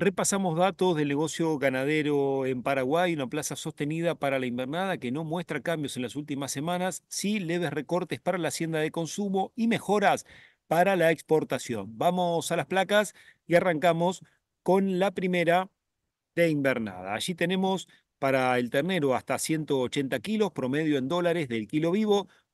Repasamos datos del negocio ganadero en Paraguay, una plaza sostenida para la invernada que no muestra cambios en las últimas semanas, sí leves recortes para la hacienda de consumo y mejoras para la exportación. Vamos a las placas y arrancamos con la primera de invernada. Allí tenemos para el ternero hasta 180 kilos, promedio en dólares del kilo vivo,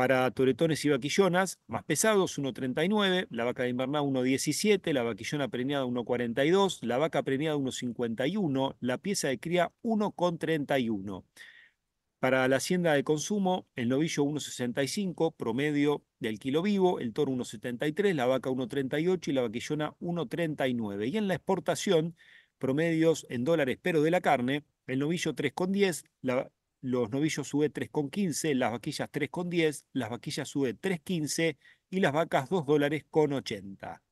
Para toretones y vaquillonas, más pesados, 1.39, la vaca de invernada 1.17, la vaquillona premiada 1.42, la vaca premiada 1.51, la pieza de cría 1.31. Para la hacienda de consumo, el novillo 1.65, promedio del kilo vivo, el toro 1.73, la vaca 1.38 y la vaquillona 1.39. Y en la exportación, promedios en dólares pero de la carne, el novillo 3.10, la los novillos sube 3,15, las vaquillas 3,10, las vaquillas sube 3,15 y las vacas 2 dólares con 80.